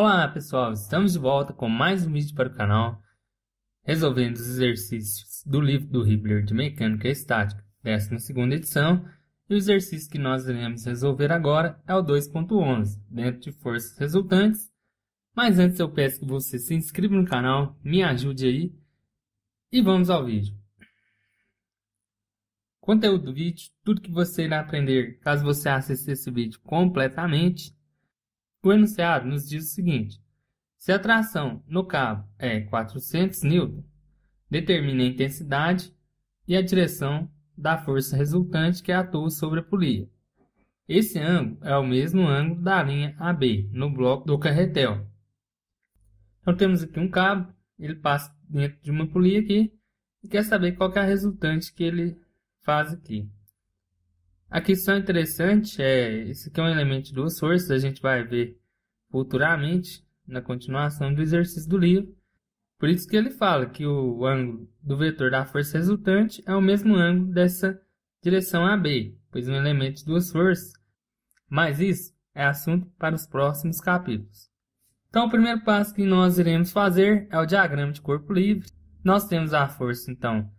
Olá pessoal, estamos de volta com mais um vídeo para o canal resolvendo os exercícios do livro do Hibbler de Mecânica Estática, 12 edição, e o exercício que nós iremos resolver agora é o 2.11, dentro de forças resultantes, mas antes eu peço que você se inscreva no canal, me ajude aí e vamos ao vídeo. Conteúdo do vídeo, tudo que você irá aprender caso você assista esse vídeo completamente, o enunciado nos diz o seguinte: se a tração no cabo é 400 N, determine a intensidade e a direção da força resultante que atua sobre a polia. Esse ângulo é o mesmo ângulo da linha AB no bloco do carretel. Então temos aqui um cabo, ele passa dentro de uma polia aqui e quer saber qual que é a resultante que ele faz aqui. A questão interessante é, esse aqui é um elemento de duas forças, a gente vai ver futuramente na continuação do exercício do livro. Por isso que ele fala que o ângulo do vetor da força resultante é o mesmo ângulo dessa direção AB, pois é um elemento de duas forças. Mas isso é assunto para os próximos capítulos. Então, o primeiro passo que nós iremos fazer é o diagrama de corpo livre. Nós temos a força, então,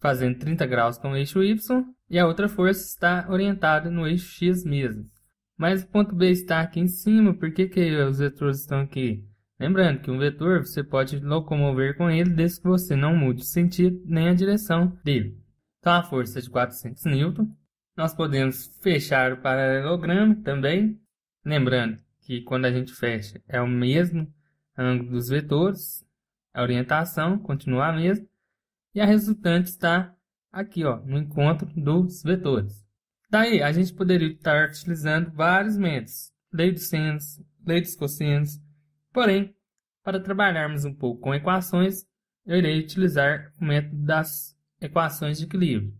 fazendo 30 graus com o eixo Y, e a outra força está orientada no eixo X mesmo. Mas o ponto B está aqui em cima, por que, que os vetores estão aqui? Lembrando que um vetor você pode locomover com ele desde que você não mude o sentido nem a direção dele. Então a força é de 400 N. Nós podemos fechar o paralelogramo também. Lembrando que quando a gente fecha é o mesmo ângulo dos vetores. A orientação continua a mesma. E a resultante está aqui ó, no encontro dos vetores. Daí, a gente poderia estar utilizando vários métodos, lei dos senos, lei dos cossenos. Porém, para trabalharmos um pouco com equações, eu irei utilizar o método das equações de equilíbrio.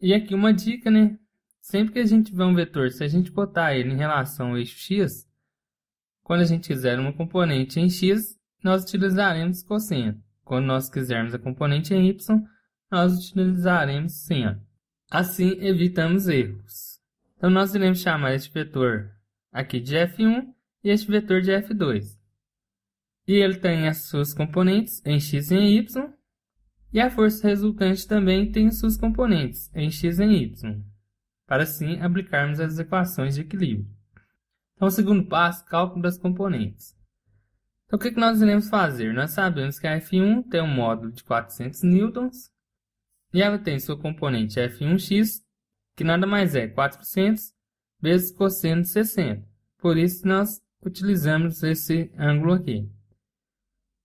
E aqui uma dica, né? Sempre que a gente vê um vetor, se a gente botar ele em relação ao eixo x, quando a gente quiser uma componente em x, nós utilizaremos cosseno. Quando nós quisermos a componente em y, nós utilizaremos sim. Ó. Assim, evitamos erros. Então, nós iremos chamar este vetor aqui de F1 e este vetor de F2. E ele tem as suas componentes em x e em y. E a força resultante também tem suas componentes em x e em y, para assim aplicarmos as equações de equilíbrio. Então, o segundo passo, cálculo das componentes. Então, o que, que nós iremos fazer? Nós sabemos que a F1 tem um módulo de 400 newtons, e ela tem sua componente f1x, que nada mais é 400 vezes cosseno de 60. Por isso nós utilizamos esse ângulo aqui.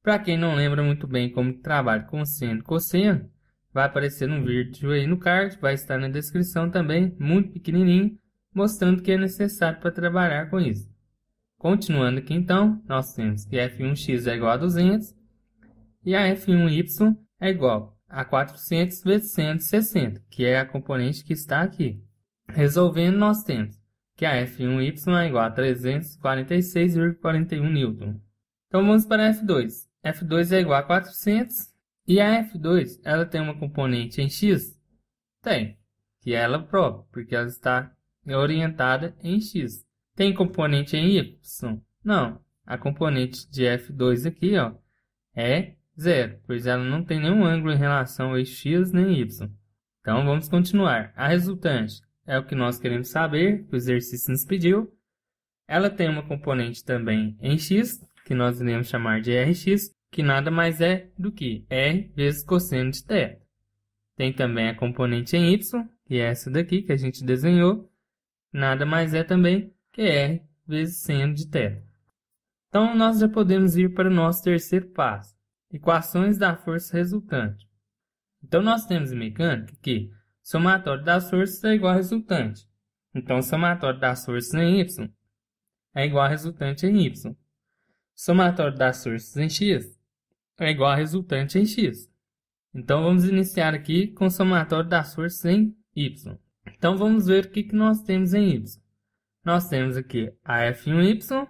Para quem não lembra muito bem como trabalha com seno e cosseno, vai aparecer um vídeo aí no card, vai estar na descrição também, muito pequenininho, mostrando que é necessário para trabalhar com isso. Continuando aqui então, nós temos que f1x é igual a 200 e a f1y é igual a 400 vezes 160, que é a componente que está aqui. Resolvendo, nós temos que a F1Y é igual a 346,41 N. Então vamos para a F2. F2 é igual a 400 e a F2 ela tem uma componente em X? Tem, que é ela própria, porque ela está orientada em X. Tem componente em Y? Não, a componente de F2 aqui ó, é Zero, pois ela não tem nenhum ângulo em relação a x nem y. Então vamos continuar. A resultante é o que nós queremos saber, que o exercício nos pediu. Ela tem uma componente também em x, que nós iremos chamar de rx, que nada mais é do que r vezes cosseno de θ. Tem também a componente em y, que é essa daqui que a gente desenhou, nada mais é também que r vezes seno de θ. Então, nós já podemos ir para o nosso terceiro passo. Equações da força resultante. Então, nós temos em mecânica que somatório das forças é igual a resultante. Então, somatório das forças em Y é igual a resultante em Y. Somatório das forças em X é igual a resultante em X. Então, vamos iniciar aqui com o somatório das forças em Y. Então, vamos ver o que, que nós temos em Y. Nós temos aqui a F1Y,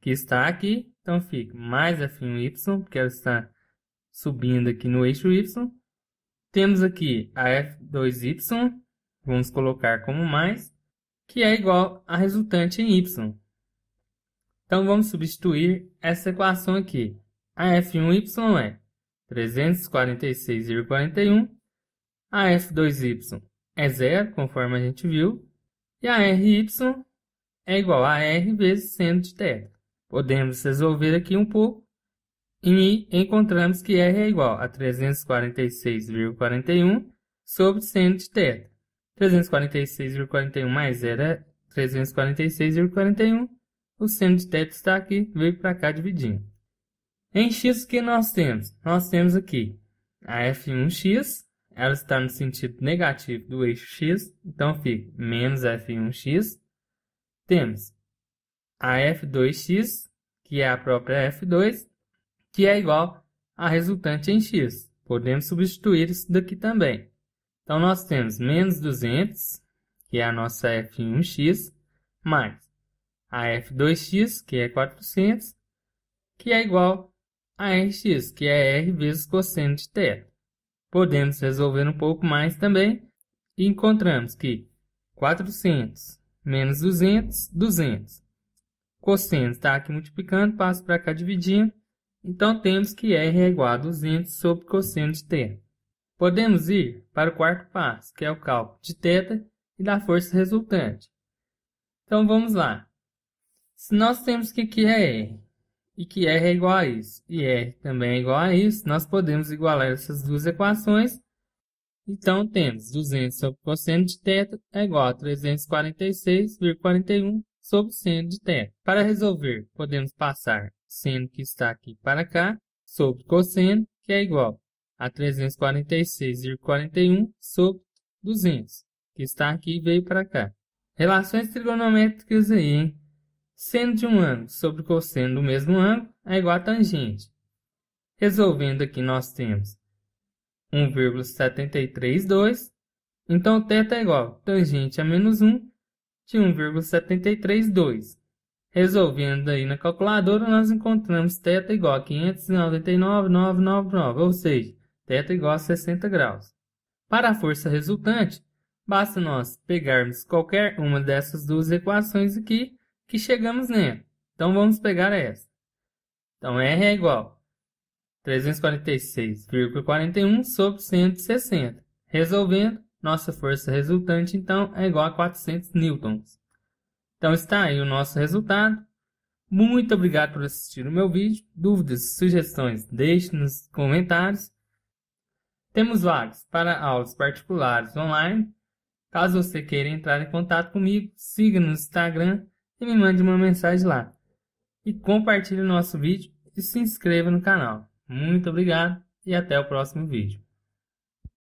que está aqui, então fica mais F1Y, porque ela está subindo aqui no eixo Y. Temos aqui a F2Y, vamos colocar como mais, que é igual à resultante em Y. Então vamos substituir essa equação aqui. A F1Y é 346,41. A F2Y é zero, conforme a gente viu. E a RY é igual a R vezes seno de teta. Podemos resolver aqui um pouco e encontramos que R é igual a 346,41 sobre seno de θ. 346,41 mais zero é 346,41. O seno de θ está aqui, veio para cá dividindo. Em x, o que nós temos? Nós temos aqui a f1x, ela está no sentido negativo do eixo x, então fica menos f1x. Temos a f2x, que é a própria f2, que é igual à resultante em x. Podemos substituir isso daqui também. Então, nós temos menos 200, que é a nossa f1x, mais a f2x, que é 400, que é igual a rx, que é r vezes cosseno de θ. Podemos resolver um pouco mais também e encontramos que 400 menos 200, 200 cosseno está aqui multiplicando, passo para cá dividindo. Então, temos que R é igual a 200 sobre cosseno de θ. Podemos ir para o quarto passo, que é o cálculo de θ e da força resultante. Então, vamos lá. Se nós temos que Q é R, e que R é igual a isso, e R também é igual a isso, nós podemos igualar essas duas equações. Então, temos 200 sobre cosseno de θ é igual a 346,41 sob seno de teta. Para resolver, podemos passar seno que está aqui para cá sobre cosseno, que é igual a 346,41 sobre 200, que está aqui e veio para cá. Relações trigonométricas aí, hein? Seno de um ângulo sobre cosseno do mesmo ângulo é igual a tangente. Resolvendo aqui, nós temos 1,732. Então, θ é igual a tangente a menos 1 de 1,732. Resolvendo aí na calculadora, nós encontramos θ igual a 599,999, ou seja, θ igual a 60 graus. Para a força resultante, basta nós pegarmos qualquer uma dessas duas equações aqui que chegamos nela. Então, vamos pegar essa. Então, R é igual a 346,41 sobre 160. Resolvendo, nossa força resultante, então, é igual a 400 newtons. Então, está aí o nosso resultado. Muito obrigado por assistir o meu vídeo. Dúvidas, sugestões, deixe nos comentários. Temos vagas para aulas particulares online. Caso você queira entrar em contato comigo, siga no Instagram e me mande uma mensagem lá. E compartilhe o nosso vídeo e se inscreva no canal. Muito obrigado e até o próximo vídeo.